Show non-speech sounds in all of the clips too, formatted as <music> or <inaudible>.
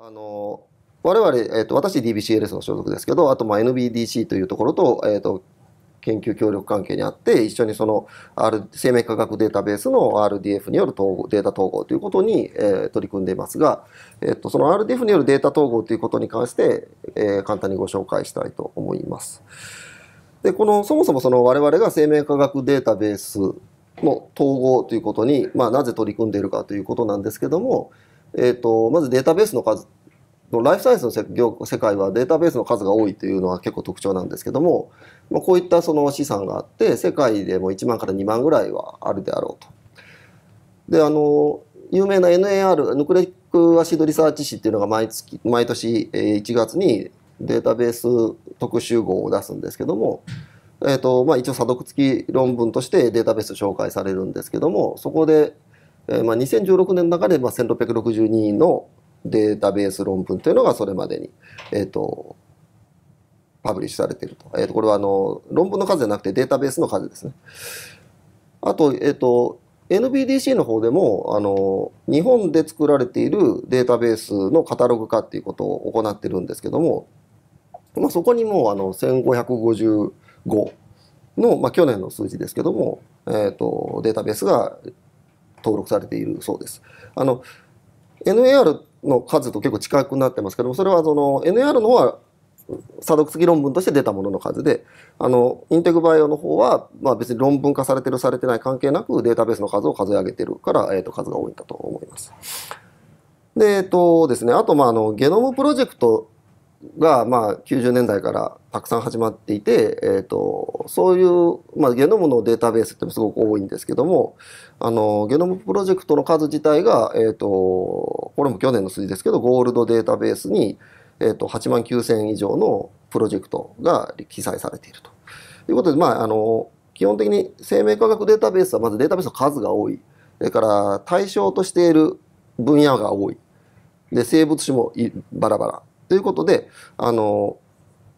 あの我々、えーと、私 DBCLS の所属ですけどあとまあ NBDC というところと,、えーと、研究協力関係にあって一緒にその、R、生命科学データベースの RDF による統合データ統合ということに、えー、取り組んでいますが、えーと、その RDF によるデータ統合ということに関して、えー、簡単にご紹介したいと思います。でこのそもそもその我々が生命科学データベースの統合ということに、まあ、なぜ取り組んでいるかということなんですけども、えーとまずデータベースの数ライフサイエンスの世界はデータベースの数が多いというのは結構特徴なんですけども、まあ、こういったその資産があって世界でも1万から2万ぐらいはあるであろうと。であの有名な NAR ヌクレックアシドリサーチ誌っていうのが毎月毎年1月にデータベース特集号を出すんですけども、えーとまあ、一応査読付き論文としてデータベース紹介されるんですけどもそこで、えーまあ、2016年の中で、まあ、1662のデータベース論文というのがそれまでに、えっ、ー、と、パブリッシュされていると。えっ、ー、と、これはあの、論文の数じゃなくてデータベースの数ですね。あと、えっ、ー、と、NBDC の方でも、あの、日本で作られているデータベースのカタログ化っていうことを行ってるんですけども、まあ、そこにもうあの、1555の、まあ、去年の数字ですけども、えっ、と、データベースが登録されているそうです。あの、NAR の数と結構近くなってますけどそれはその NR の方は査読付き論文として出たものの数であのインテグバイオの方は、まあ、別に論文化されてるされてない関係なくデータベースの数を数え上げてるから、えーと、数が多いんだと思います。でえっ、ー、とですね、あと、まあ、あのゲノムプロジェクトが、まあ、90年代からたくさん始まっていて、えーと、とそういう、まあ、ゲノムのデータベースってすごく多いんですけども、あの、ゲノムプロジェクトの数自体が、えー、と、これも去年の数字ですけど、ゴールドデータベースに、えー、と、8万9000以上のプロジェクトが記載されていると。いうことで、まあ、あの、基本的に生命科学データベースはまずデータベースの数が多い。それから対象としている分野が多い。で、生物種もバラバラ。ということで、あの、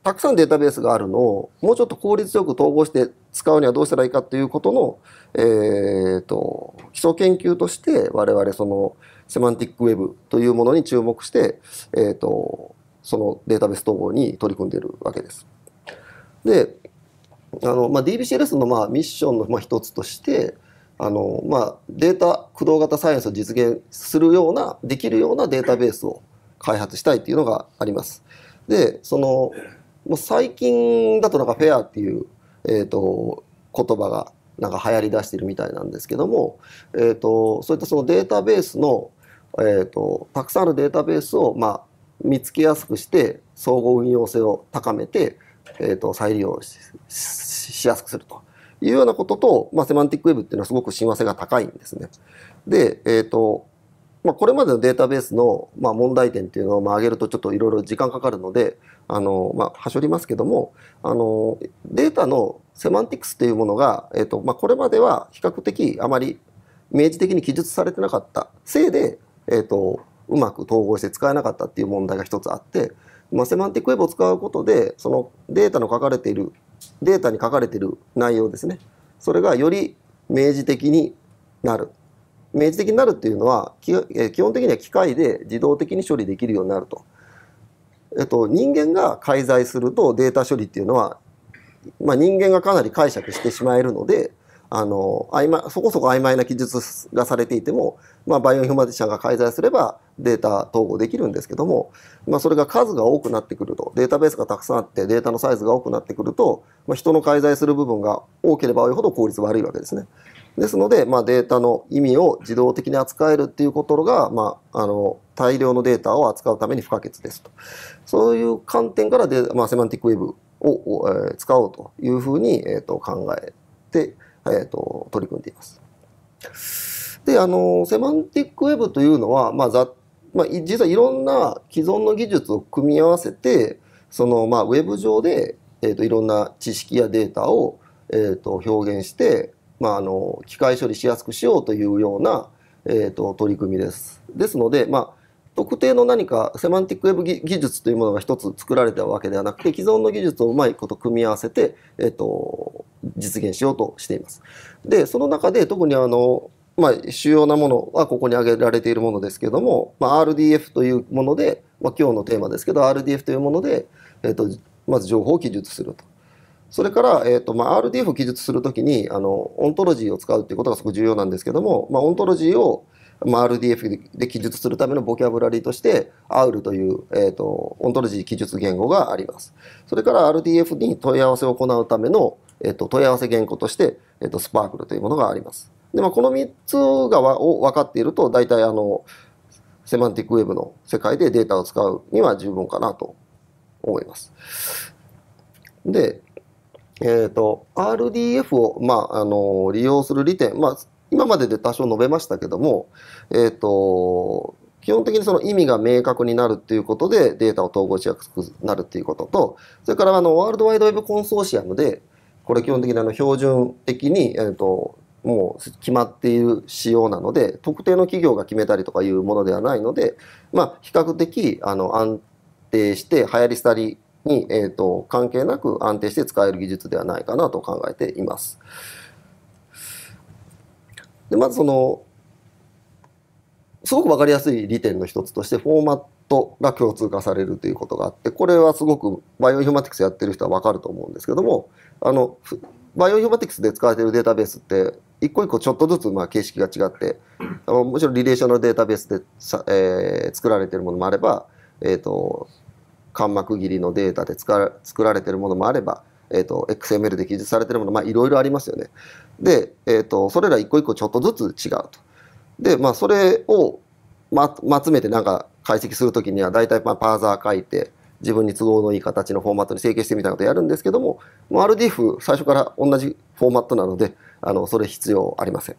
たくさんデータベースがあるのをもうちょっと効率よく統合して使うにはどうしたらいいかということの、えーと、基礎研究として我々そのセマンティックウェブというものに注目して、えーと、そのデータベース統合に取り組んでいるわけです。であの、まあ、DBCLS のまあミッションのまあ一つとしてあの、まあ、データ駆動型サイエンスを実現するようなできるようなデータベースを開発したいというのがあります。でそのもう最近だとなんかフェアっていう、えーと、言葉がなんか流行りだしてるみたいなんですけども、えーと、そういったそのデータベースの、えーと、たくさんあるデータベースを、まあ、見つけやすくして総合運用性を高めて、えー、と再利用しやすくするというようなことと、まあ、セマンティックウェブっていうのはすごく親和性が高いんですね。で、えー、とまあ、これまでのデータベースの、まあ、問題点っていうのを、まあ、上げるとちょっといろいろ時間かかるので、あの、まあ、はしょりますけども、あの、データのセマンティクスというものが、えっ、と、まあ、これまでは比較的あまり明示的に記述されてなかったせいで、えっ、と、うまく統合して使えなかったっていう問題が一つあって、まあ、セマンティックウェブを使うことで、そのデータの書かれている、データに書かれている内容ですね。それがより明示的になる。明示的になるっていうのは基本的には機械で自動的に処理できるようになると。えっと、人間が介在するとデータ処理っていうのは、まあ、人間がかなり解釈してしまえるのであの曖昧そこそこ曖昧な記述がされていても、まあ、バイオインフォマティシャンが介在すればデータ統合できるんですけども、まあ、それが数が多くなってくるとデータベースがたくさんあってデータのサイズが多くなってくると、まあ、人の介在する部分が多ければ多いほど効率悪いわけですね。ですので、まあ、データの意味を自動的に扱えるっていうことが、まあ、あの大量のデータを扱うために不可欠ですと。そういう観点からで、まあ、セマンティックウェブを、えー、使おうというふうに、えーと、考えて、えーと、取り組んでいます。であのセマンティックウェブというのは、まあざまあ、実はいろんな既存の技術を組み合わせてその、まあ、ウェブ上で、えーと、といろんな知識やデータを、えー、と表現してまあ、あの機械処理しやすくしようというような、えーと、取り組みです。ですので、まあ、特定の何かセマンティックウェブ技術というものが一つ作られたわけではなくて既存の技術をうまいこと組み合わせて、えーと、実現しようとしています。でその中で特にあのまあ、主要なものはここに挙げられているものですけども、まあ、RDF というもので、まあ、今日のテーマですけど RDF というもので、えーと、とまず情報を記述するとそれから、えーとまあ、RDF を記述するときにあのオントロジーを使うていうことがすごく重要なんですけども、まあ、オントロジーを、まあ、RDF で記述するためのボキャブラリーとして R という、えーと、オントロジー記述言語がありますそれから RDF に問い合わせを行うための、えーと、問い合わせ言語として、えーと、とスパークルというものがありますで、まあ、この3つがわを分かっていると大体あのセマンティックウェブの世界でデータを使うには十分かなと思いますでえっ、ー、と、RDF を、まあ、あの、利用する利点、まあ、今までで多少述べましたけども、えっ、ー、と、基本的にその意味が明確になるということでデータを統合しやすくなるということと、それからあの、ワールドワイドウェブコンソーシアムで、これ基本的にあの、標準的に、えっ、ー、と、もう決まっている仕様なので、特定の企業が決めたりとかいうものではないので、まあ、比較的、あの、安定して流行り廃りに、えーと、関係なく安定して使える技術ではないかなと考えています。でまずそのすごく分かりやすい利点の一つとしてフォーマットが共通化されるということがあってこれはすごくバイオインフォマティクスやってる人は分かると思うんですけどもあのバイオインフォマティクスで使われてるデータベースって一個一個ちょっとずつまあ形式が違ってあのもちろんリレーションのデータベースでえー、作られてるものもあれば、えーと間膜切りのデータで作られてるものもあれば、えーと、XML で記述されてるものまあいろいろありますよね。で、えーと、それら一個一個ちょっとずつ違うと。でまあそれをま集めてなんか解析する時には大体まあパーザー書いて自分に都合のいい形のフォーマットに整形してみたいなことやるんですけども RDF 最初から同じフォーマットなのであのそれ必要ありません。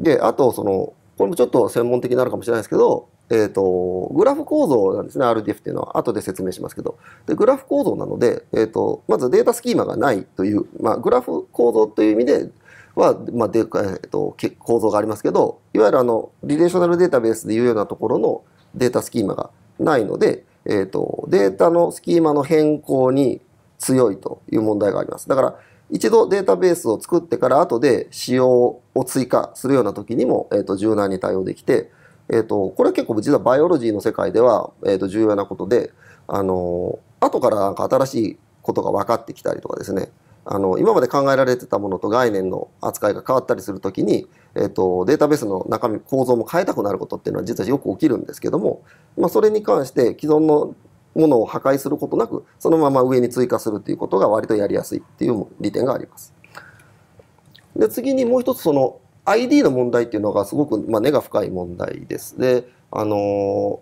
であとそのこれもちょっと専門的になるかもしれないですけどえっ、ー、と、グラフ構造なんですね、RDF っていうのは。後で説明しますけど。で、グラフ構造なので、えっ、ー、と、まずデータスキーマがないという、まあ、グラフ構造という意味では、まあ、で、えっ、ー、と、構造がありますけど、いわゆるあの、リレーショナルデータベースでいうようなところのデータスキーマがないので、えっ、と、データのスキーマの変更に強いという問題があります。だから、一度データベースを作ってから後で仕様を追加するような時にも、えっ、と、柔軟に対応できて、えっ、ー、と、これは結構実はバイオロジーの世界では、えっと、重要なことで、あの、後からなんか新しいことが分かってきたりとかですね、あの、今まで考えられてたものと概念の扱いが変わったりするときに、えっと、データベースの中身、構造も変えたくなることっていうのは実はよく起きるんですけども、まあ、それに関して既存のものを破壊することなく、そのまま上に追加するということが割とやりやすいっていう利点があります。で、次にもう一つその、ID の問題っていうのがすごく、まあ、根が深い問題です。で、あの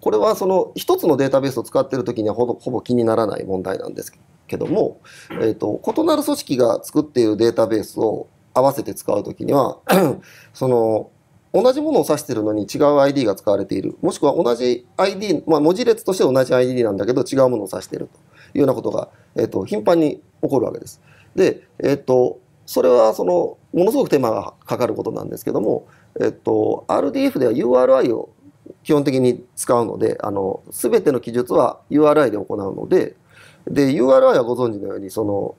これはその一つのデータベースを使ってる時にはほぼ気にならない問題なんですけども、えーと、異なる組織が作っているデータベースを合わせて使う時には <clears throat> その同じものを指してるのに違う ID が使われているもしくは同じ ID、まあ、文字列として同じ ID なんだけど違うものを指しているというようなことが、えーと、頻繁に起こるわけです。で、えーとそれはそのものすごく手間がかかることなんですけども、えっと、RDF では URI を基本的に使うのであの全ての記述は URI で行うのでで URI はご存知のようにその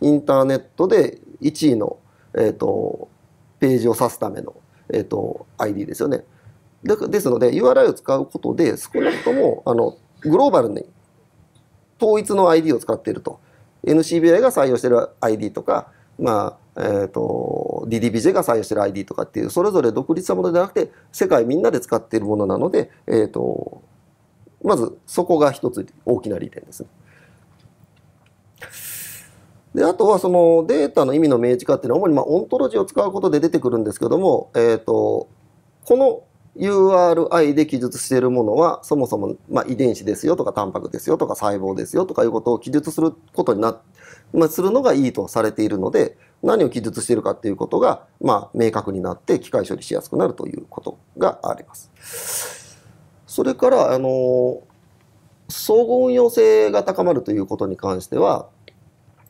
インターネットで1位の、えっと、ページを指すための、えっと、ID ですよね。でですので URI を使うことで少なくともあのグローバルに統一の ID を使っていると NCBI が採用している ID とかまあえーと、DDBJ が採用してる ID とかっていうそれぞれ独立したものじゃなくて世界みんなで使っているものなので、えーと、まずそこが一つ大きな利点ですね。であとはそのデータの意味の明示化っていうのは主にまあオントロジーを使うことで出てくるんですけども、えーと、とこの URI で記述しているものはそもそも、まあ、遺伝子ですよとかタンパクですよとか細胞ですよとかいうことを記述することにな、まあ、するのがいいとされているので何を記述しているかっていうことが、まあ、明確になって機械処理しやすくなるということがあります。それからあの相互運用性が高まるということに関しては、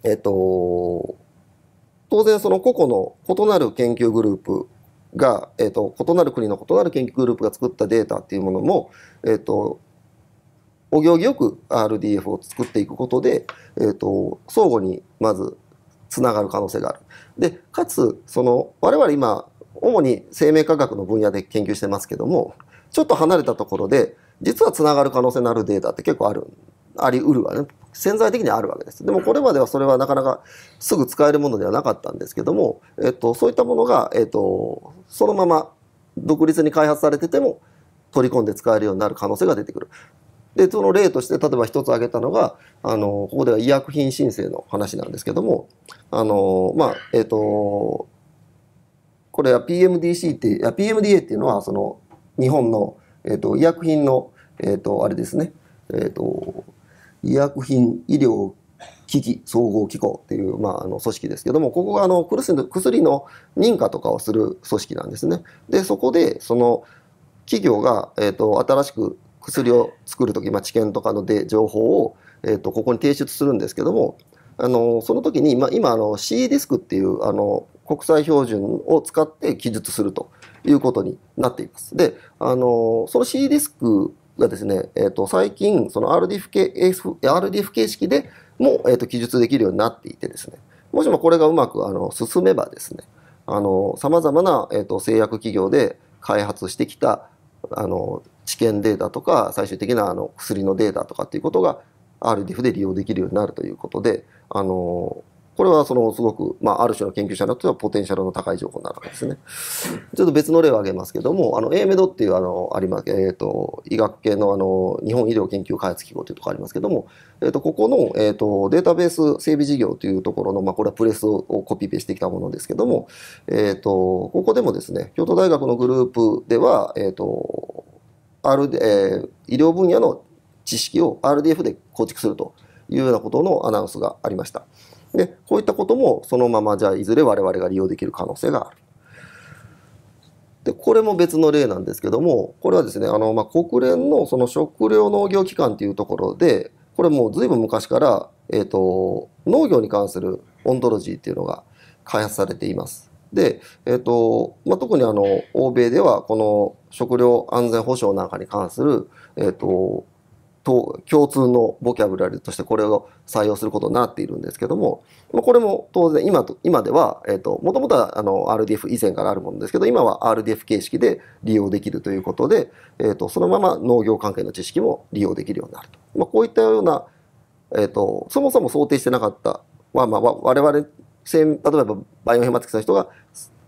えっと、当然その個々の異なる研究グループが、えーと、異なる国の異なる研究グループが作ったデータっていうものも、えーと、お行儀よく RDF を作っていくことで、えーと、と相互にまずつながる可能性がある。でかつその我々今主に生命科学の分野で研究してますけどもちょっと離れたところで実はつながる可能性のあるデータって結構あるありうるわね潜在的にあるわけです。でもこれまではそれはなかなかすぐ使えるものではなかったんですけども、えっと、そういったものが、えっと、そのまま独立に開発されてても取り込んで使えるようになる可能性が出てくる。で、その例として、例えば一つ挙げたのが、あの、ここでは医薬品申請の話なんですけども、あの、まあ、えっ、と、これは PMDC っていや、PMDA っていうのは、その、日本の、えっ、と、医薬品の、えっ、と、あれですね、えっ、と、医薬品医療機器総合機構っていう、まあ、あの組織ですけどもここがあの薬の認可とかをする組織なんですね。でそこでその企業が、えーと、新しく薬を作る時、まあ、治験とかので情報を、えーと、とここに提出するんですけどもあのその時に、まあ、今あの C ディスクっていうあの国際標準を使って記述するということになっています。であのその C ディスクがですね、えー、と最近その RDF, 形 RDF 形式でも、えー、と記述できるようになっていてですねもしもこれがうまくあの進めばですねさまざまな、えー、と製薬企業で開発してきたあの治験データとか最終的なあの薬のデータとかっていうことが RDF で利用できるようになるということであのこれはそのすごく、まあ、ある種の研究者にとってはポテンシャルの高い情報になるわけですね。ちょっと別の例を挙げますけども、あの、AMED っていうあの、ありまえっ、ー、と、医学系のあの、日本医療研究開発機構というところありますけども、えっ、ー、と、ここの、えっ、ー、と、データベース整備事業というところの、まあ、これはプレスをコピペしてきたものですけども、えっ、と、ここでもですね、京都大学のグループでは、えっ、と、R、え医療分野の知識を RDF で構築するというようなことのアナウンスがありました。で、こういったこともそのままじゃあいずれ我々が利用できる可能性がある。で、これも別の例なんですけども、これはですね、あの、まあ、国連のその食糧農業機関っていうところで、これもう随分昔から、えっ、ー、と、農業に関するオントロジーっていうのが開発されています。で、えっ、ー、と、まあ、特にあの、欧米ではこの食料安全保障なんかに関する、えっ、ー、と、と共通のボキャブラリーとしてこれを採用することになっているんですけども、まこれも当然今と今では、えーと、もともとはあの RDF 以前からあるものですけど今は RDF 形式で利用できるということで、えーと、そのまま農業関係の知識も利用できるようになると、まあ、こういったような、えーと、そもそも想定してなかった、まあ、まあ我々例えばバイオヘマティクスの人が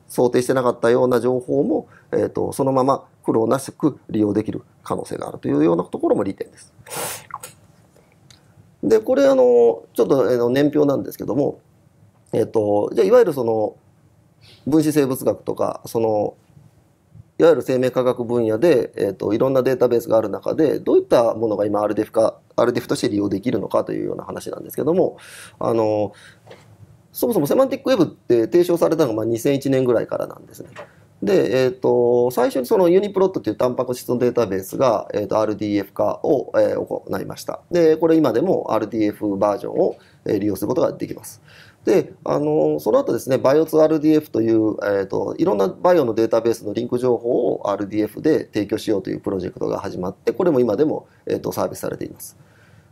想定してなかったような情報も、えー、とそのまま苦労なしく利用できる可能性があるというようなところも利点です。で、これあの、ちょっと年表なんですけども、えっと、じゃあいわゆるその分子生物学とか、その、いわゆる生命科学分野で、えっと、いろんなデータベースがある中で、どういったものが今 RDF か、RDF として利用できるのかというような話なんですけども、あの、そもそもセマンティックウェブって提唱されたのがま2001年ぐらいからなんですね。で、えーと、最初にそのユニプロットというタンパク質のデータベースが、えーと、RDF 化を、えー、行いました。で、これ今でも RDF バージョンを、えー、利用することができます。で、あのその後ですね、b i o ツ2 r d f という、えーと、いろんなバイオのデータベースのリンク情報を RDF で提供しようというプロジェクトが始まって、これも今でも、えーと、サービスされています。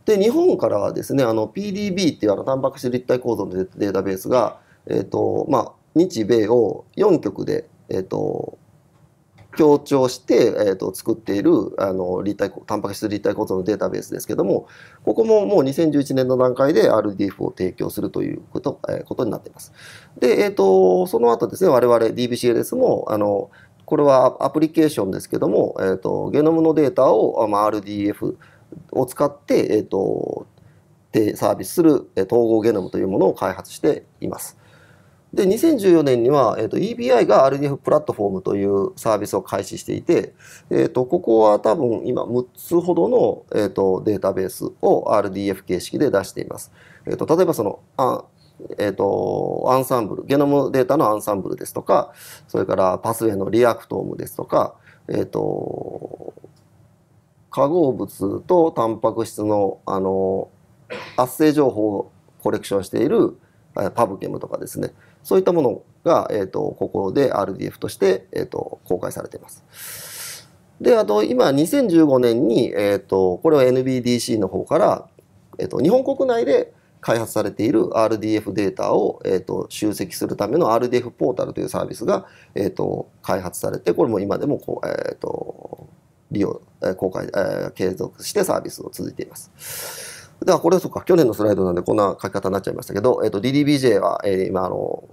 で、日本からはですね、PDB っていうあのタンパク質立体構造のデータベースが、えーとまあ、日米を4局でえっ、ー、と、強調して、えーと、作っているあの立体タンパク質立体構造のデータベースですけどもここももう2011年の段階で RDF を提供するということ,、えー、ことになっています。で、えーと、とその後ですね我々 DBCLS もあのこれはアプリケーションですけども、えーと、とゲノムのデータを、まあ、RDF を使って、えー、とでサービスする統合ゲノムというものを開発しています。で、2014年には、えーと、EBI が RDF プラットフォームというサービスを開始していて、えーと、ここは多分今6つほどの、えーと、データベースを RDF 形式で出しています。えーと、と例えばそのあえー、とアンサンブルゲノムデータのアンサンブルですとかそれからパスウェイのリアクトームですとか、えー、と化合物とタンパク質のあの圧生情報をコレクションしているパブケムとかですね、そういったものが、えーと、ここで RDF として、えーと、公開されています。で、あと今2015年に、えーと、とこれは NBDC の方から、えー、と日本国内で開発されている RDF データを、えー、と集積するための RDF ポータルというサービスが、えー、と開発されてこれも今でもこう、えー、と利用公開、えー、継続してサービスを続いています。では、これはそうか、去年のスライドなんでこんな書き方になっちゃいましたけど、えっ、ー、と、DDBJ は、えー、今、あの、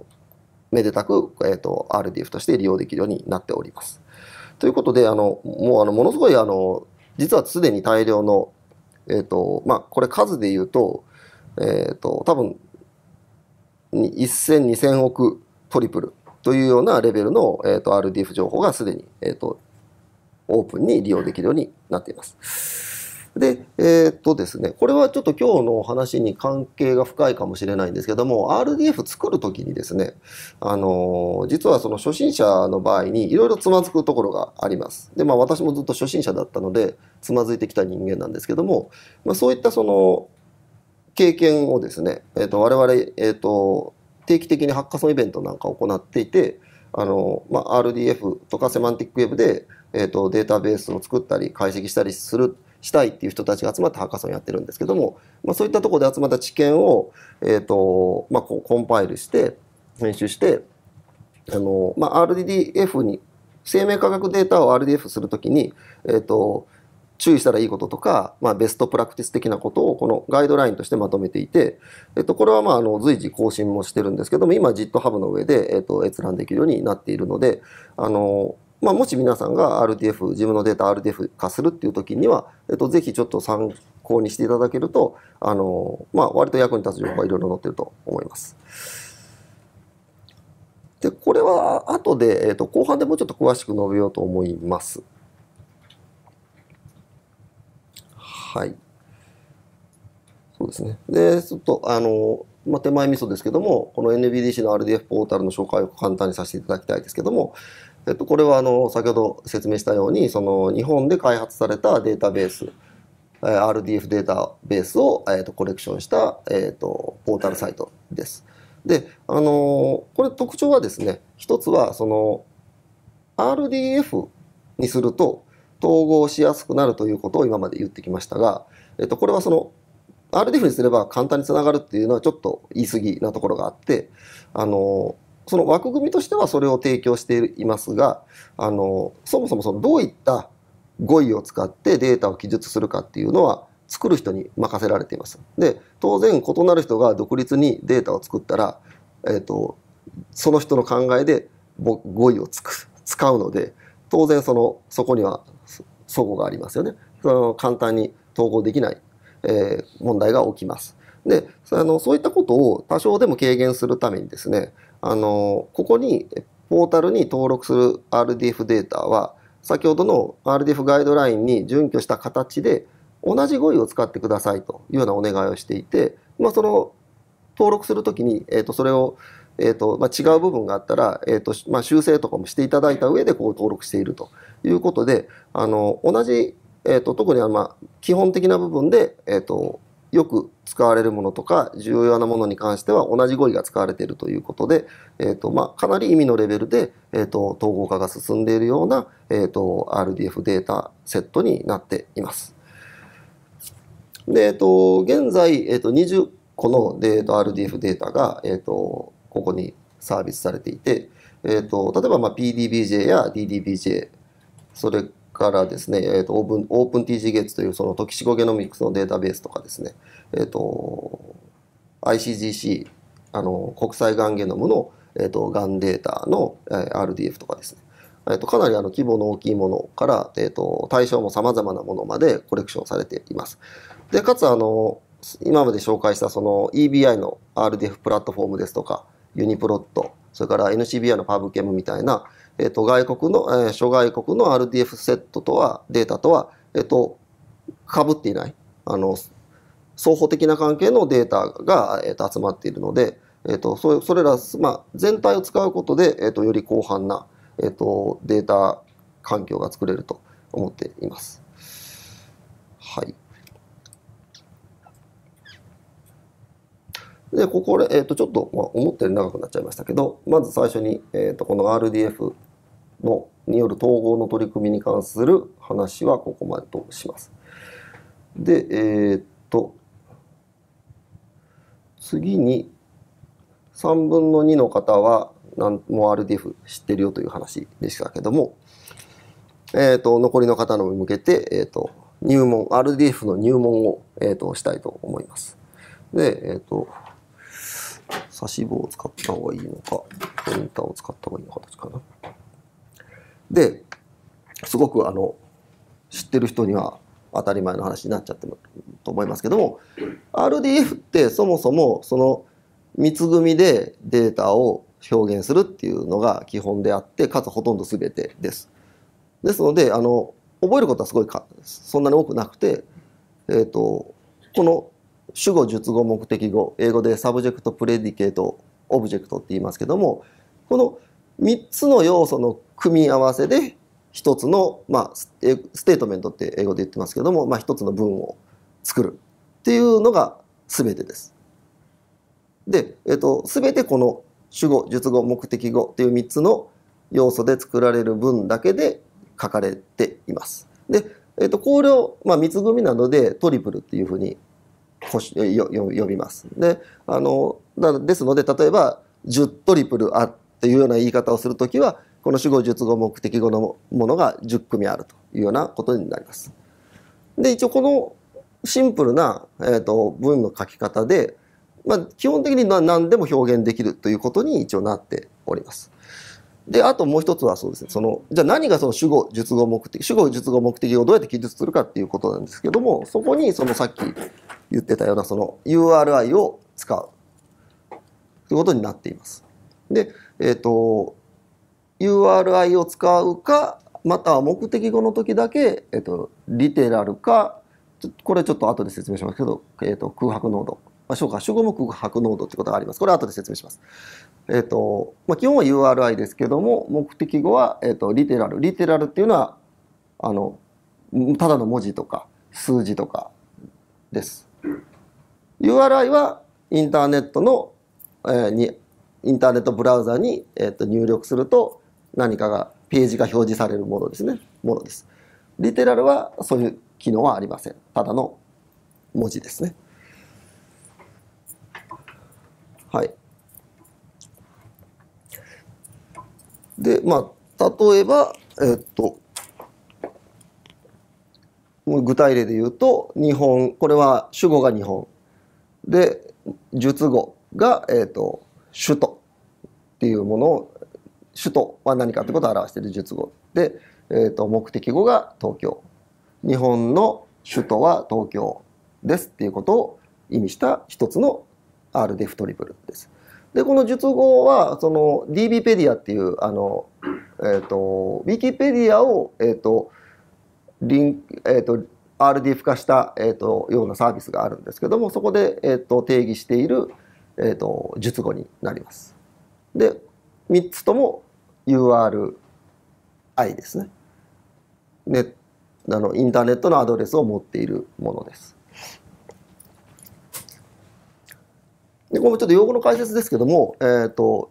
めでたく、えっ、ー、と、RDF として利用できるようになっております。ということで、あの、もう、あの、ものすごい、あの、実はすでに大量の、えっ、ー、と、まあ、これ数で言うと、えっ、ー、と、多分、1000、2000億トリプルというようなレベルの、えっ、ー、と、RDF 情報がすでに、えっ、と、オープンに利用できるようになっています。で、えー、っとですね、これはちょっと今日の話に関係が深いかもしれないんですけども、RDF 作るときにですね、あのー、実はその初心者の場合にいろいろつまずくところがあります。で、まあ私もずっと初心者だったので、つまずいてきた人間なんですけども、まあそういったその、経験をですね、えー、っと我々、えっと、定期的にハッカソンイベントなんかを行っていて、あのまあ、RDF とかセマンティックウェブで、えーとデータベースを作ったり解析したりするしたいっていう人たちが集まってハッカソンやってるんですけども、まあ、そういったところで集まった知見を、えーとまあ、コンパイルして編集してあの、まあ、RDF に生命科学データを RDF するときに、えーと、注意したらいいこととか、まあ、ベストプラクティス的なことをこのガイドラインとしてまとめていて、えっと、これはまああの随時更新もしてるんですけども今 GitHub の上で、えっと、閲覧できるようになっているのであのまあ、もし皆さんが r d f 自分のデータ r d f 化するっていう時には、えっと、ぜひちょっと参考にしていただけると、あの、まあ、割と役に立つ情報がいろいろ載ってると思います。で、これは後で、えっと、後半でもうちょっと詳しく述べようと思います。はい。そうですね。で、ちょっと、あの、まあ、手前味噌ですけども、この NBDC の RDF ポータルの紹介を簡単にさせていただきたいですけども、えっと、これはあの先ほど説明したようにその日本で開発されたデータベース RDF データベースを、えー、とコレクションした、えー、とポータルサイトです。で、あのー、これ特徴はですね一つはその RDF にすると統合しやすくなるということを今まで言ってきましたが、えっと、これはその RDF にすれば簡単につながるっていうのはちょっと言い過ぎなところがあって、あのーその枠組みとしてはそれを提供していますがあのそもそもそのどういった語彙を使ってデータを記述するかっていうのは作る人に任せられています。で当然異なる人が独立にデータを作ったら、えーと、その人の考えで語彙をつく使うので当然そのそこには齟齬がありますよね。その簡単に統合できない、えー、問題が起きます。であのそういったことを多少でも軽減するためにですねあの、ここに、ポータルに登録する RDF データは、先ほどの RDF ガイドラインに準拠した形で、同じ語彙を使ってくださいというようなお願いをしていて、まあ、その登録するときに、えー、とそれを、えーとまあ、違う部分があったら、えーとまあ、修正とかもしていただいた上でこう登録しているということであの同じ、えーと、特にあまあ、基本的な部分で、えーとよく使われるものとか重要なものに関しては同じ語彙が使われているということで、えーとまあ、かなり意味のレベルで、えーと、統合化が進んでいるような、えーと、RDF データセットになっています。で、えーと、現在、えー、と20個の RDF データが、えー、とここにサービスされていて、えー、と例えばまあ PDBJ や DDBJ それからですね、えーと、オープンオープン TGGETS というそのトキシコゲノミクスのデータベースとかですね、えっ、ー、と、ICGC、あの、国際がんゲノムの、えっ、ー、と、がんデータの、えー、RDF とかですね、えっと、かなりあの規模の大きいものから、えっと、対象もさまざまなものまでコレクションされています。で、かつあの、今まで紹介したその EBI の RDF プラットフォームですとか、ユニプロット、それから NCBI のパブケムみたいな、えっと、外国の、え諸外国の RDF セットとは、データとは、えっと、ぶっていない、あの、双方的な関係のデータが、えっと、集まっているので、えっと、そそれら、まあ、全体を使うことで、えっと、より広範な、えっと、データ環境が作れると思っています。はい。で、ここ、えっ、ー、と、ちょっと、まあ、思ったより長くなっちゃいましたけど、まず最初に、えっ、ー、と、この RDF のによる統合の取り組みに関する話はここまでとします。で、えー、っと、次に3分の2の方はんも RDF 知ってるよという話でしたけども、えー、っと、残りの方の向けて、えー、っと、入門、RDF の入門を、えー、っと、したいと思います。で、えっと、差し棒を使った方がいいのか、ポインターを使った方がいいのか、どっちかな。ですごくあの知ってる人には当たり前の話になっちゃってると思いますけども RDF ってそもそもその三つ組でデータを表現するっていうのが基本であってかつほとんど全てです。ですのであの覚えることはすごいかそんなに多くなくて、えーと、とこの主語述語目的語英語でサブジェクトプレディケートオブジェクトって言いますけどもこの3つの要素の組み合わせで1つの、まあ、ステートメントって英語で言ってますけども、まあ、1つの文を作るっていうのが全てです。で、えっと、全てこの主語述語目的語っていう3つの要素で作られる文だけで書かれています。で、えっと、これを、まあ、3つ組なのでトリプルっていうふうに呼びます。であのですので例えば10トリプルあってというような言い方をするときはこの主語述語目的語のものが10組あるというようなことになります。で一応このシンプルな、えーと、文の書き方で、まあ、基本的に何でも表現できるということに一応なっております。であともう一つはそうですねそのじゃあ何がその主語述語目的主語述語目的をどうやって記述するかっていうことなんですけどもそこにそのさっき言ってたようなその URI を使うということになっています。で、えっ、ー、と、URI を使うか、または目的語の時だけ、えっ、ー、と、リテラルか、これちょっと後で説明しますけど、えっ、ー、と、空白濃度。まあ、ょうか、主語も空白濃度ってことがあります。これ後で説明します。えっ、ー、と、まあ、基本は URI ですけども、目的語は、えっ、と、リテラル。リテラルっていうのは、あの、ただの文字とか、数字とかです。URI はインターネットの、えー、にインターネットブラウザに、えー、と入力すると何かがページが表示されるものですねものですリテラルはそういう機能はありませんただの文字ですねはいでまあ例えばえっ、と具体例で言うと日本これは主語が日本で述語がえっ、と首都っていうものを首都は何かってことを表している述語で、えー、と目的語が東京日本の首都は東京ですっていうことを意味した一つの R デフトリプルです。でこの述語はその DBpedia っていうあの、えーと、と Wikipedia を、えーとリンえーと、RDF 化した、えーと、とようなサービスがあるんですけどもそこで、えー、と定義している「えーと、述語になります。で3つとも URI ですね。ねあのインターネットのアドレスを持っているものです。でこれもちょっと用語の解説ですけども、えーと、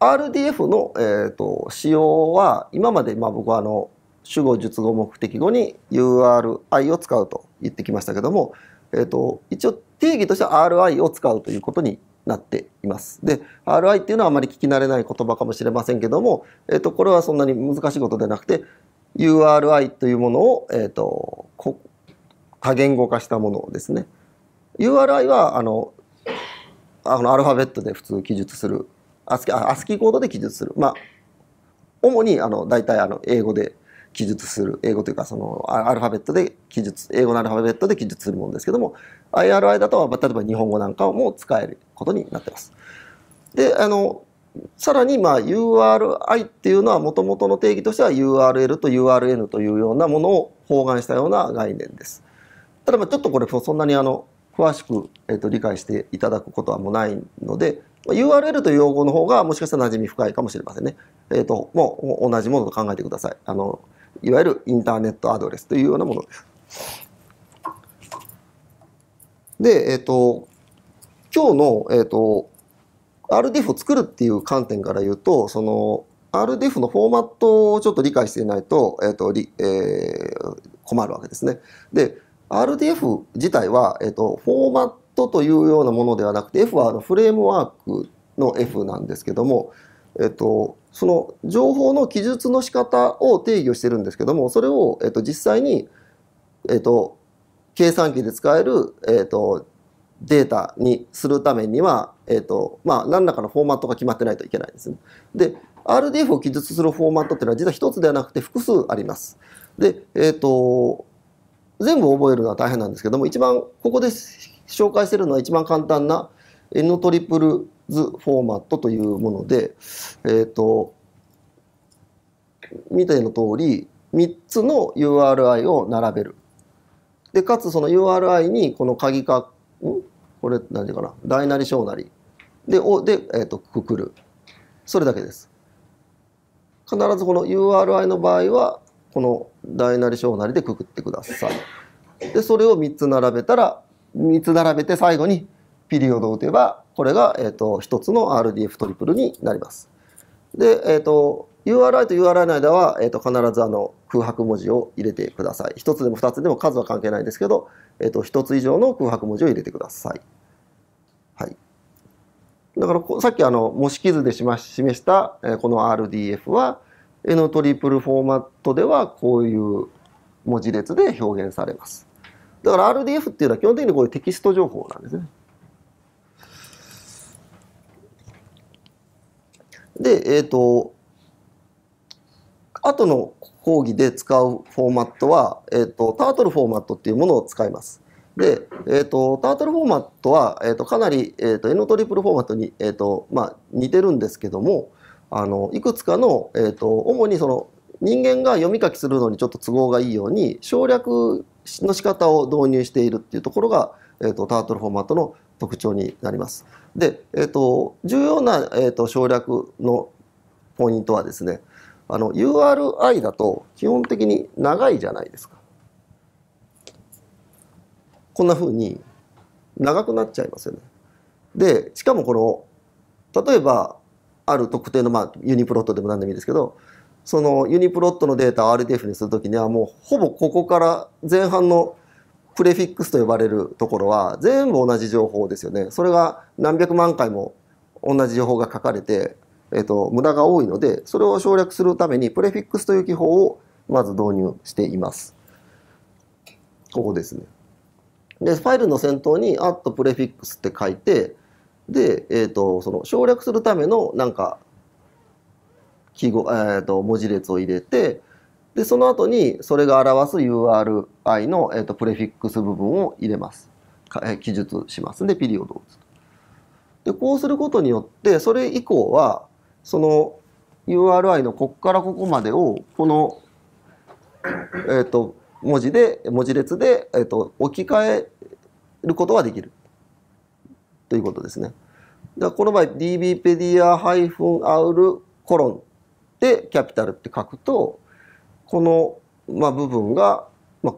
RDF の、えーと、と使用は今まで、まあ、僕はあの主語述語目的語に URI を使うと言ってきましたけどもえーと、一応定義としては RI を使うということになっています。で RI っていうのはあまり聞き慣れない言葉かもしれませんけども、えーと、これはそんなに難しいことでなくて URI というものを、えーと、と多言語化したものですね。URI はあのあのアルファベットで普通記述するアスキーコードで記述する。まあ主にあの大体あの英語で記述する、英語というかそのアルファベットで記述、英語のアルファベットで記述するものですけども、IRI だとは、例えば日本語なんかも使えることになってます。で、あの、さらに、まあ、URI っていうのは、もともとの定義としては URL と URN というようなものを包含したような概念です。ただ、まあ、ちょっとこれ、そんなにあの、詳しく、えっと、理解していただくことはもうないので、URL という用語の方がもしかしたら馴染み深いかもしれませんね。えっ、ー、と、もう同じものと考えてください。あの、いわゆるインターネットアドレスというようなものです。で、えっ、ー、と、今日の、えっ、ー、と、RDF を作るっていう観点から言うと、その RDF のフォーマットをちょっと理解していないと、えっ、ー、と、えー、困るわけですね。で、RDF 自体は、えっ、と、フォーマットというようなものではなくて、F はあのフレームワークの F なんですけども、えっ、と、その情報の記述の仕方を定義をしてるんですけどもそれを、えっと、実際に、えっと、計算機で使える、えっと、データにするためには、えっとまあ、何らかのフォーマットが決まってないといけないんですね。で RDF を記述するフォーマットっていうのは実は一つではなくて複数あります。で、えっと全部覚えるのは大変なんですけども一番ここで紹介してるのは一番簡単な N トリプルズフォーマットというもので、えっ、ー、と、見ての通り、3つの URI を並べる。で、かつその URI にこの鍵か、これ何かな大なり小なり。で、おで、えっ、ー、と、くくる。それだけです。必ずこの URI の場合は、この大なり小なりでくくってください。で、それを3つ並べたら、3つ並べて最後にピリオドを打てば、これが、えーと、一1つの RDF トリプルになります。で、えーと、URI と URI の間は、えーと、必ずあの空白文字を入れてください。1つでも2つでも数は関係ないですけど、えーと、一1つ以上の空白文字を入れてください。はい、だからさっきあの模式図で示した、えこの RDF は N トリプルフォーマットではこういう文字列で表現されます。だから RDF っていうのは基本的にこういうテキスト情報なんですね。で、えっ、ー、と、後の講義で使うフォーマットは、えっ、ー、と、タートルフォーマットっていうものを使います。で、えっ、ー、と、タートルフォーマットは、えっ、と、かなり、えっ、と、N トリプルフォーマットに、えっ、と、まあ、似てるんですけども、あの、いくつかの、えっ、と、主にその、人間が読み書きするのにちょっと都合がいいように省略の仕方を導入しているっていうところが、えーとタートルフォーマットの特徴になります。で、えーと、重要な、えーと、省略のポイントはですねあの URI だと基本的に長いじゃないですか。こんな風に長くなっちゃいますよね。でしかもこの例えばある特定の、まあ、ユニプロットでも何でもいいですけどそのユニプロットのデータを RDF にするときにはもうほぼここから前半のプレフィックスと呼ばれるところは全部同じ情報ですよね。それが何百万回も同じ情報が書かれて、えっと、無駄が多いので、それを省略するためにプレフィックスという記法をまず導入しています。ここですね。で、ファイルの先頭に、アットプレフィックスって書いて、で、えっ、ー、と、その省略するための、なんか、記号、えっ、ー、と、文字列を入れて、で、その後にそれが表す URI の、えーと、プレフィックス部分を入れます。え記述します。で、ピリオドを打つ。で、こうすることによって、それ以降は、その URI のここからここまでを、この、えっ、ー、と、文字で、文字列で、えっ、ー、と、置き換えることができる。ということですね。だこの場合、dbpedia-r コロンでキャピタルって書くと、この、まあ、部分が、まあ、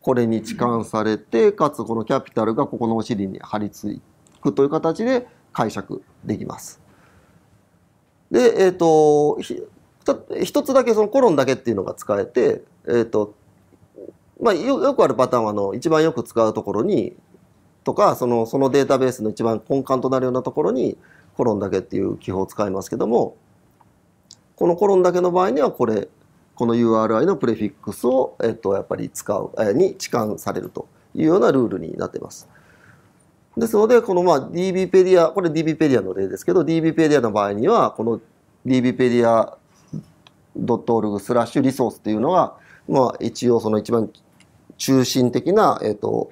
これに置換されてかつこのキャピタルがここのお尻に張り付くという形で解釈できます。で、えっ、ー、と一つだけそのコロンだけっていうのが使えて、えっ、ー、とまあ、よくあるパターンはあの一番よく使うところにとかそのそのデータベースの一番根幹となるようなところにコロンだけっていう記法を使いますけどもこのコロンだけの場合にはこれこの URI のプレフィックスを、えっと、やっぱり使う、えに置換されるというようなルールになっています。ですので、このまあ DBpedia、これ DBpedia の例ですけど、DBpedia の場合には、この dbpedia.org スラッシュリソースっていうのが、まあ一応その一番中心的な、えっ、と、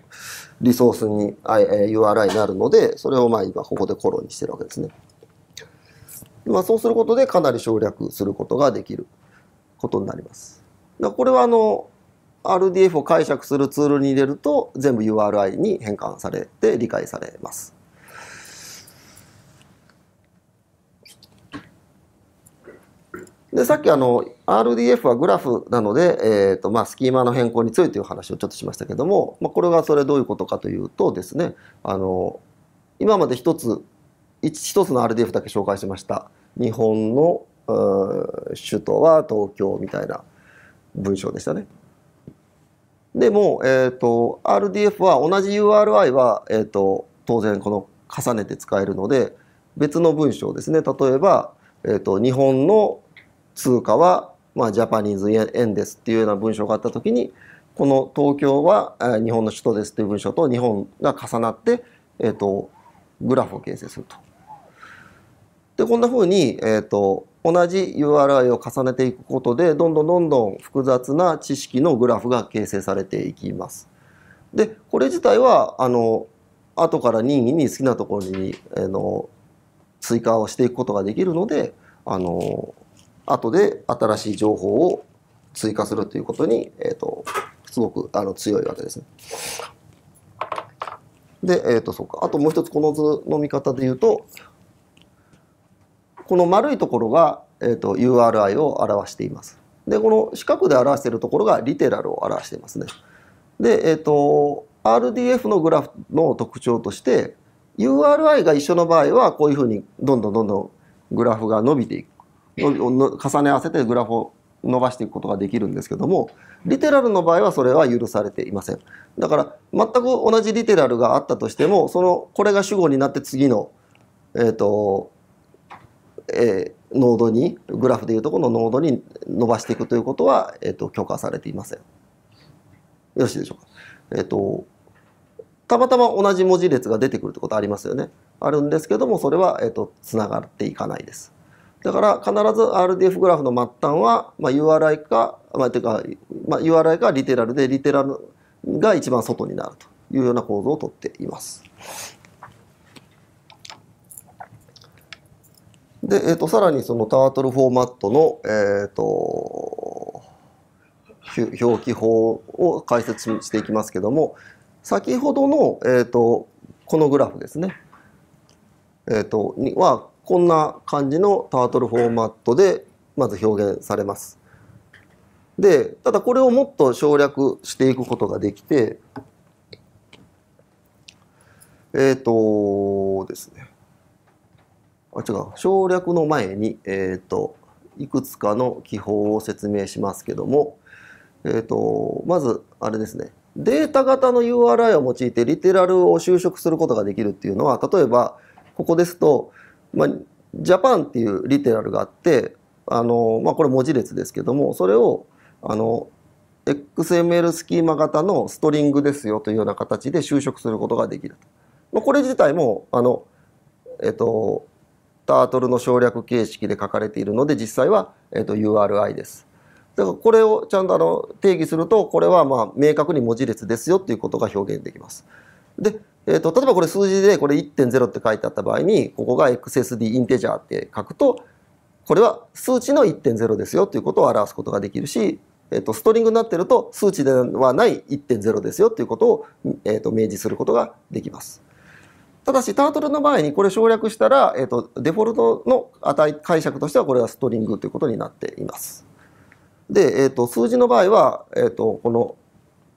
リソースに、え URI になるので、それをまあ今ここでコロンにしてるわけですね。まあそうすることでかなり省略することができる。ことになります。だこれはあの RDF を解釈するツールに入れると全部 URI に変換されて理解されます。でさっきあの RDF はグラフなので、えーとまあ、スキーマの変更に強いという話をちょっとしましたけども、まあ、これがそれどういうことかというとですねあの今まで一つ一つの RDF だけ紹介しました日本の首都は東京みたいな文章でしたね。でも、えーと、RDF は同じ URI は、えーと、当然この重ねて使えるので別の文章ですね例えば、えーと、日本の通貨は、まあ、ジャパニーズ円ですっていうような文章があった時にこの東京は、え日本の首都ですっていう文章と日本が重なって、えーと、とグラフを形成すると。でこんなふうに、えー、と同じ URI を重ねていくことでどんどんどんどん複雑な知識のグラフが形成されていきます。でこれ自体はあの後から任意に好きなところにあの追加をしていくことができるのであの後で新しい情報を追加するということに、えーと、すごくあの強いわけですね。で、えーと、とそうかあともう一つこの図の見方で言うとこの丸いところが、えーと、URI を表しています。でこの四角で表しているところがリテラルを表していますね。で、えーと、RDF のグラフの特徴として URI が一緒の場合はこういうふうにどんどんどんどんグラフが伸びていく重ね合わせてグラフを伸ばしていくことができるんですけどもリテラルの場合はそれは許されていませんだから全く同じリテラルがあったとしてもそのこれが主語になって次のえっ、ー、とえー、濃度にグラフでいうとこの濃度に伸ばしていくということは、えーと、許可されていません。よろしいでしょうか。えっ、ー、とたまたま同じ文字列が出てくるってことありますよね。あるんですけどもそれは、えーと、つながっていかないです。だから必ず RDF グラフの末端は、まあ、URI か、まあ、てか、まあ、URI かリテラルでリテラルが一番外になるというような構造をとっています。で、えーと、さらにそのタートルフォーマットの、えーと、表記法を解説していきますけども先ほどの、えーと、このグラフですね、えー、とにはこんな感じのタートルフォーマットでまず表現されます。でただこれをもっと省略していくことができてえっ、ー、とですねあ、違う、省略の前に、えっ、ー、と、いくつかの記法を説明しますけども、えっ、ー、と、まず、あれですね、データ型の URI を用いてリテラルを修飾することができるっていうのは、例えば、ここですと、まあ、ジャパンっていうリテラルがあって、あの、まあ、これ文字列ですけども、それを、あの、XML スキーマ型のストリングですよというような形で修飾することができると。まあ、これ自体も、あの、えっ、と、タートルの省略形式で書かれているので実際は、えー、と URI です。だからこれをちゃんとあの定義するとこれはまあ明確に文字列ですよっていうことが表現できます。で、えーと、例えばこれ数字でこれ1.0って書いてあった場合にここが XSD インテジャーって書くとこれは数値の1.0ですよということを表すことができるし、えーと、ストリングになってると数値ではない1.0ですよということを、えーと明示することができます。ただし、タートルの場合にこれ省略したら、えっ、ー、と、デフォルトの値、解釈としてはこれはストリングということになっています。で、えっ、ー、と、数字の場合は、えっ、ー、と、この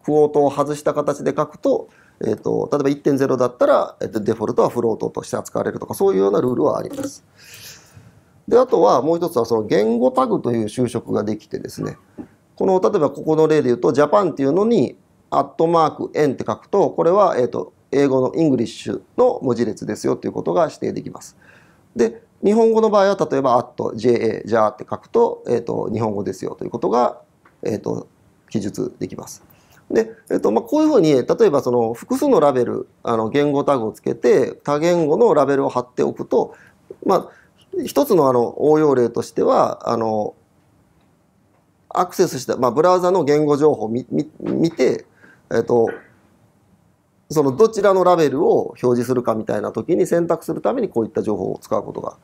クオートを外した形で書くと、えっと、例えば1.0だったら、えっと、デフォルトはフロートとして扱われるとか、そういうようなルールはあります。で、あとはもう一つはその言語タグという就職ができてですね、この、例えばここの例で言うと、ジャパンっていうのに、アットマーク、円って書くと、これは、えっと、英語のイングリッシュの文字列ですよということが指定できます。で、日本語の場合は例えば「at」「ja」「じゃ」って書くと,、えーと、日本語ですよということが、えーと、記述できます。で、えーとまあ、こういうふうに例えばその複数のラベルあの言語タグをつけて多言語のラベルを貼っておくと、まあ、一つのあの応用例としてはあのアクセスした、まあ、ブラウザの言語情報を見て、えーとそのどちらのラベルを表示するかみたいな時に選択するためにこういった情報を使うことが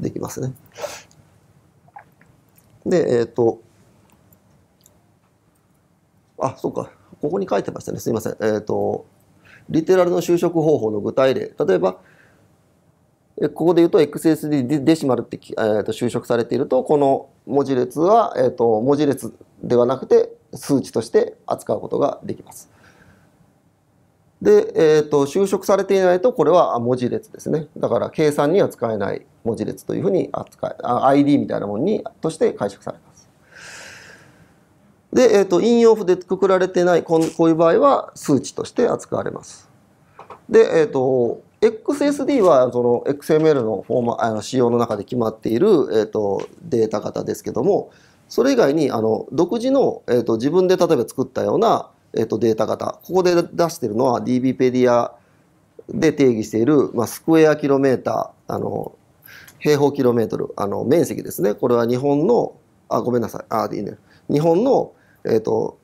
できますね。で、えっ、ー、と、あ、そっか、ここに書いてましたね。すいません。えっ、ー、と、リテラルの就職方法の具体例。例えば、ここで言うと XSD デシマルって、えー、と就職されていると、この文字列は、えー、と文字列ではなくて数値として扱うことができます。で、えーと、就職されていないとこれは文字列ですねだから計算には使えない文字列というふうに扱いあ ID みたいなものにとして解釈されますで、えーと、引用符でくくられてないここういう場合は数値として扱われますで、えーと、XSD はその XML のフォーマあの仕様の中で決まっている、えー、とデータ型ですけどもそれ以外にあの独自の、えー、と自分で例えば作ったようなえっと、データ型。ここで出してるのは DBpedia で定義している、まあ、スクエアキロメーター、あの、平方キロメートル、あの、面積ですね。これは日本の、あ、ごめんなさい。あ、いいね。日本の、えっと、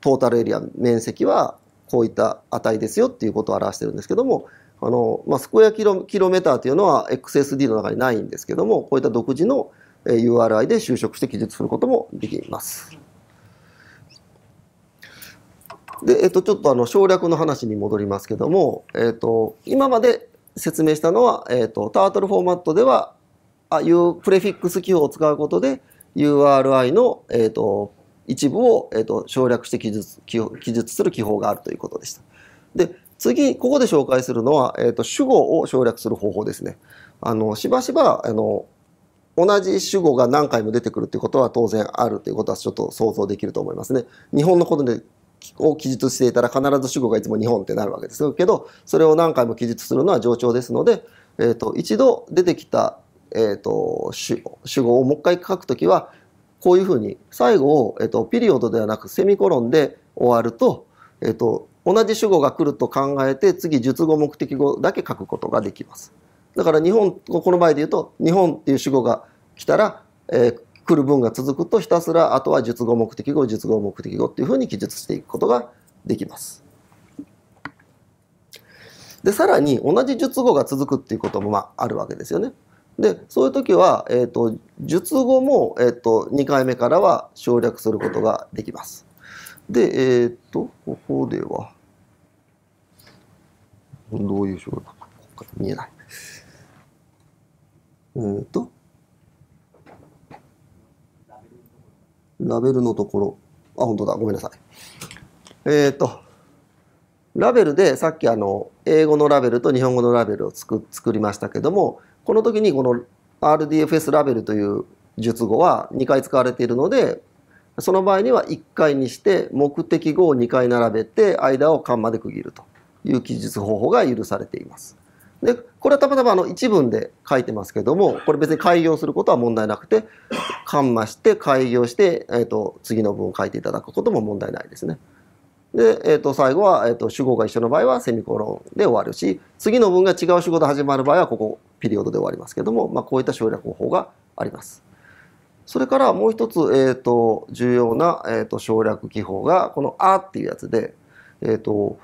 トータルエリア、面積はこういった値ですよっていうことを表してるんですけども、あの、まあ、スクエアキロキロメーターというのは XSD の中にないんですけども、こういった独自の URI で就職して記述することもできます。で、えっと、ちょっとあの省略の話に戻りますけども、えっと、今まで説明したのは、えっと、タートルフォーマットでは、あいうプレフィックス記法を使うことで、URI の、えっと、一部を、えっと、省略して記述記述する記法があるということでした。で、次、ここで紹介するのは、えっと、主語を省略する方法ですね。あの、しばしば、あの、同じ主語が何回も出てくるということは当然あるということはちょっと想像できると思いますね。日本のことでを記述していたら必ず主語がいつも日本ってなるわけですけどそれを何回も記述するのは冗長ですので、えーと、一度出てきた、えーと、と主語をもう一回書くときはこういうふうに最後を、えーと、とピリオドではなくセミコロンで終わると,、えー、と同じ主語が来ると考えて次述語目的語だけ書くことができます。だから日本この場合で言うと日本っていう主語が来たら、えー、来る文が続くとひたすらあとは述語目的語述語目的語っていうふうに記述していくことができます。でさらに同じ述語が続くっていうこともまああるわけですよね。でそういう時は、えーと、述語も、えーと、と2回目からは省略することができます。でえっ、ー、とここではどういう省略見えない。うんとラベルのところ。あ、本当だ。ごめんなさい。えっ、ー、と、ラベルでさっきあの、英語のラベルと日本語のラベルを作作りましたけども、この時にこの RDFS ラベルという述語は2回使われているので、その場合には1回にして目的語を2回並べて間をカンマで区切るという記述方法が許されています。でこれはたまたまあの一文で書いてますけどもこれ別に開業することは問題なくてカンマして開業して、えーと、次の文を書いていただくことも問題ないですね。で、えー、と最後は、えーと、主語が一緒の場合はセミコロンで終わるし次の文が違う主語で始まる場合はここピリオドで終わりますけども、まあ、こういった省略方法があります。それからもう一つ、えーと、重要な、えー、と省略技法がこの「あ」っていうやつで、えー、と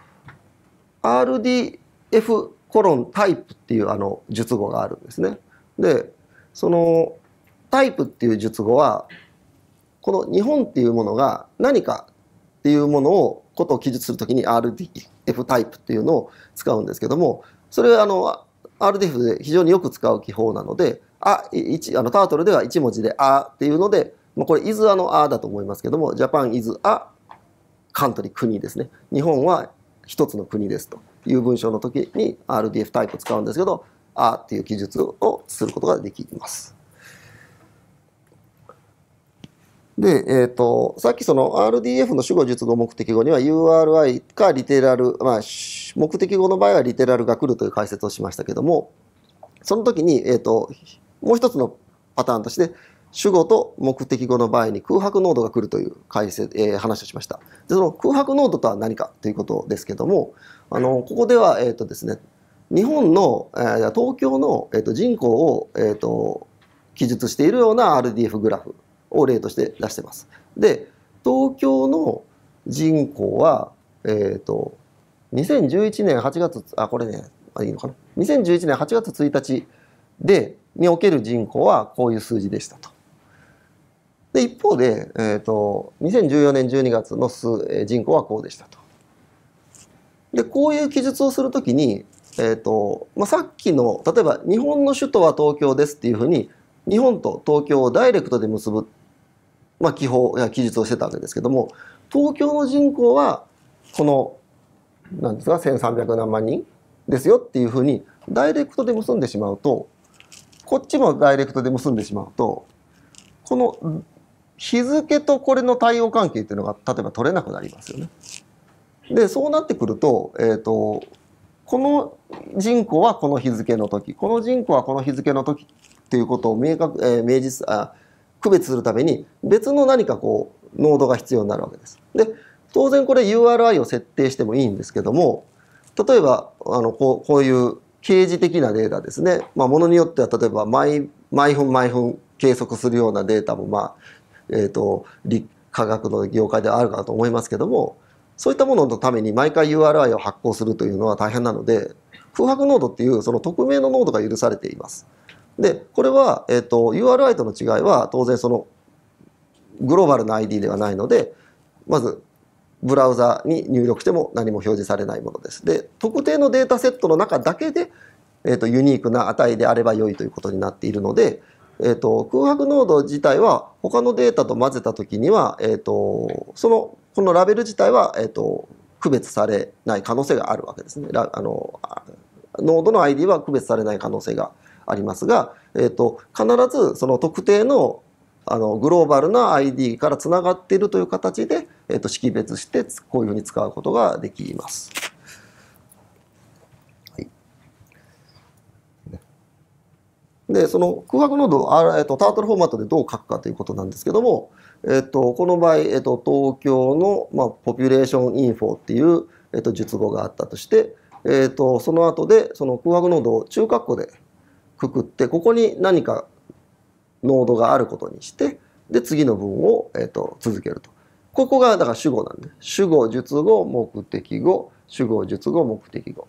RDF コロンタイプっていうあの述語があるんですね。でそのタイプっていう述語はこの日本っていうものが何かっていうものをことを記述するときに RDF タイプっていうのを使うんですけどもそれはあの RDF で非常によく使う記法なのであ一あのタートルでは1文字で「あ」っていうので、まあ、これ「伊豆あの「あ」だと思いますけども「ジャパン・イズ・ア・カントリー」国ですね日本は一つの国ですと。いう文章の時に RDF タイプを使うんですけど、あっていう記述をすることができます。で、えっ、ー、と、さっきその RDF の主語、述語、目的語には URI かリテラル、まあ、目的語の場合はリテラルが来るという解説をしましたけども、その時に、えっ、ー、と、もう一つのパターンとして、主語と目的語の場合に空白濃度が来るという解説、えー、話をしました。で、その空白濃度とは何かということですけども、あのここでは、えーとですね、日本の、えー、東京の、えーと、人口を、えーと、記述しているような RDF グラフを例として出してます。で東京の人口は、えーと、2011年8月あこれねいいのかな2011年8月1日でにおける人口はこういう数字でしたと。で一方で、えーと、2014年12月の数、え人口はこうでしたと。でこういう記述をするときに、まあ、さっきの例えば「日本の首都は東京です」っていうふうに日本と東京をダイレクトで結ぶ、まあ、記法や記述をしてたわけですけども東京の人口はこの何ですか1,300何万人ですよっていうふうにダイレクトで結んでしまうとこっちもダイレクトで結んでしまうとこの日付とこれの対応関係っていうのが例えば取れなくなりますよね。でそうなってくると,、えーと、この人口はこの日付の時この人口はこの日付の時っていうことを明確、えー、明示あ区別するために別の何かこうノードが必要になるわけです。で当然これ URI を設定してもいいんですけども例えばあのこうこういう刑事的なデータですね、まあ、ものによっては例えば毎毎分毎分計測するようなデータもまあえっ、ー、と科学の業界ではあるかと思いますけどもそういったもののために毎回 URI を発行するというのは大変なので、空白ノードっていうその匿名のノードが許されています。で、これは、えっ、と、URI との違いは当然そのグローバルな ID ではないので、まずブラウザに入力しても何も表示されないものです。で、特定のデータセットの中だけで、えっ、と、ユニークな値であれば良いということになっているので、えっ、と、空白ノード自体は他のデータと混ぜた時には、えっ、と、そのこのラベル自体は、えーと、区別されない可能性があるわけですね。あのノードの ID は区別されない可能性がありますが、えーと、必ずその特定のあのグローバルな ID からつながっているという形で、えーと、識別してこういうふうに使うことができます。でその空白ノードを、えーと、タートルフォーマットでどう書くかということなんですけども、えっと、この場合、えっと、東京の、まあ、ポピュレーションインフォっていう、えっと、述語があったとして、えっと、その後でその空白濃度を中括弧でくくってここに何か濃度があることにしてで次の文を、えっと、続けると。ここがだから主語なんで主語述語目的語主語述語目的語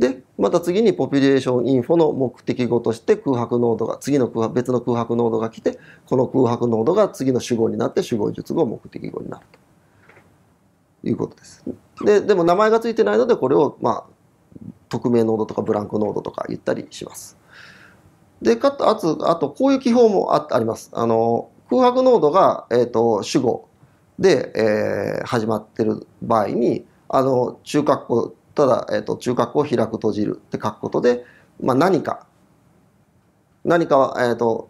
で、また次にポピュレーションインフォの目的語として空白濃度が、次の空白、別の空白濃度が来て、この空白濃度が次の主語になって、主語述語、目的語になるということです。で、でも名前が付いてないので、これを、まあ、匿名濃度とかブランク濃度とか言ったりします。で、かつ、あと、あとこういう記法もああります。あの、空白濃度が、えっ、ー、と、主語で、えー、始まってる場合に、あの、中括弧ただ、えーと、と中核を開く閉じるって書くことで、まあ、何か何かは、えーと、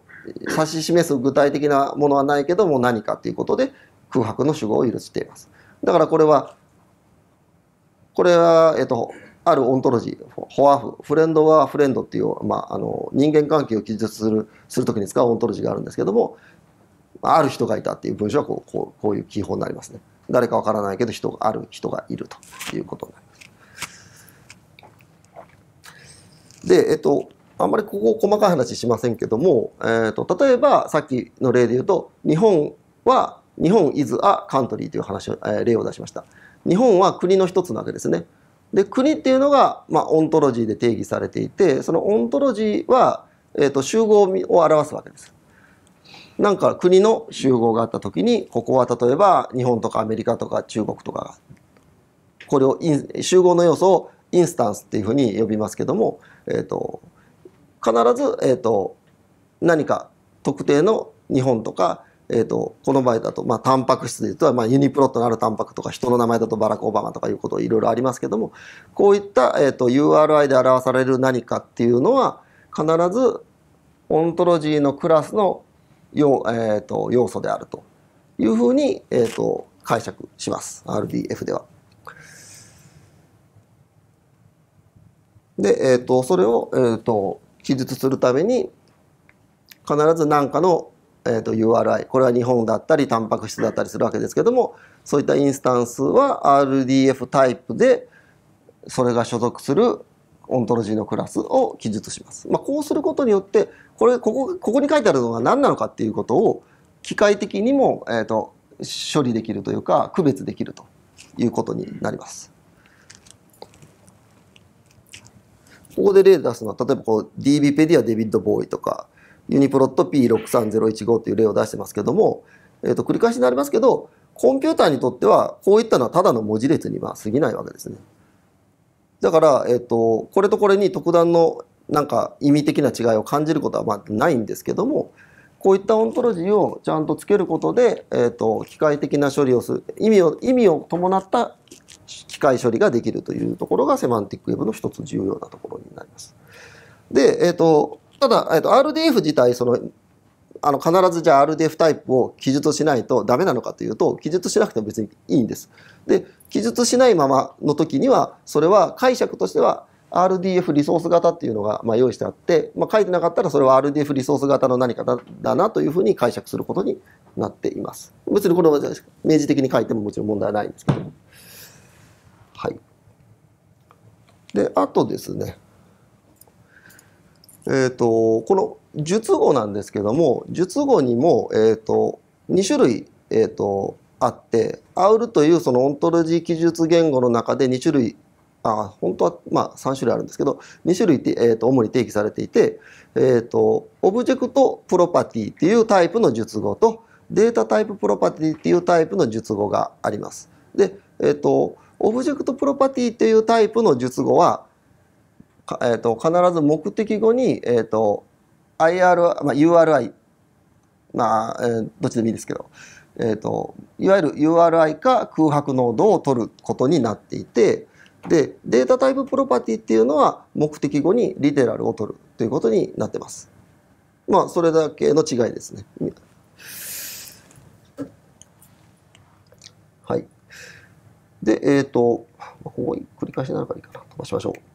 指し示す具体的なものはないけども何かっていうことで空白の主語を許しています。だからこれはこれは、えーと、あるオントロジー、ホワフ、フレンドはフレンドっていう、まあ、あの人間関係を記述するするときに使うオントロジーがあるんですけども、ある人がいたっていう文章はこうこうこういう記法になりますね。誰かわからないけど人がある人がいるということになります。で、えっと、あんまりここ細かい話しませんけども、えーと、例えばさっきの例で言うと日本は日本 is a country という話を、えー、例を出しました日本は国の一つなわけですねで国っていうのが、まあ、オントロジーで定義されていてそのオントロジーは、えーと、集合を表すわけですなんか国の集合があった時にここは例えば日本とかアメリカとか中国とかがこれを集合の要素をインスタンスっていうふうに呼びますけどもえーと、必ず、えーと、何か特定の日本とか、えーと、この場合だと、まあ、タンパク質で言うと、まあ、ユニプロットのあるタンパクとか人の名前だとバラク・オバマとかいうこといろいろありますけどもこういった、えーと URI で表される何かっていうのは必ずオントロジーのクラスの要,、えー、と要素であるというふうに、えー、と解釈します RDF では。で、えー、とそれを、えー、と記述するために必ず何かの、えー、と URI これは日本だったりタンパク質だったりするわけですけどもそういったインスタンスは RDF タイプでそれが所属するオントロジーのクラスを記述します。まあ、こうすることによってこれここここに書いてあるのが何なのかっていうことを機械的にも、えーと処理できるというか区別できるということになります。ここで例出すのは、例えばこう DBP i a デビッド・ボーイとか、ユニプロット P63015 っていう例を出してますけども、えー、と繰り返しになりますけど、コンピューターにとっては、こういったのはただの文字列には過ぎないわけですね。だから、えっ、ー、と、これとこれに特段のなんか意味的な違いを感じることはまあないんですけども、こういったオントロジーをちゃんとつけることで、えっ、ー、と、機械的な処理をする、意味を、意味を伴った機械処理ができるというところがセマンティックウェブの一つ重要なところになります。で、えっ、ー、と、ただ、えっ、ー、と、RDF 自体、その、あの、必ずじゃあ RDF タイプを記述しないとダメなのかというと、記述しなくても別にいいんです。で、記述しないままの時には、それは解釈としては RDF リソース型っていうのがま用意してあって、まあ、書いてなかったらそれは RDF リソース型の何かだなというふうに解釈することになっています。別にこれは明示的に書いてももちろん問題はないんですけど。で、あとですね、えっ、ー、と、この術語なんですけども、術語にも、えっ、ー、と、2種類、えっ、ー、と、あって、アウルというそのオントロジー記述言語の中で2種類、あ、本当は、まあ、3種類あるんですけど、2種類って、えっ、と、主に定義されていて、えっ、と、オブジェクトプロパティっていうタイプの術語と、データタイププロパティっていうタイプの術語があります。で、えっ、と、オブジェクトプロパティというタイプの述語は、えーと、必ず目的語に、えーと IR まあ、URI、まあえー、どっちでもいいですけど、えーと、いわゆる URI か空白濃度を取ることになっていてでデータタイププロパティっていうのは目的語にリテラルを取るということになってます。まあ、それだけの違いですね。はい。で、えっ、ー、と、ここ繰り返しなるかいいかな。飛ばしましょう。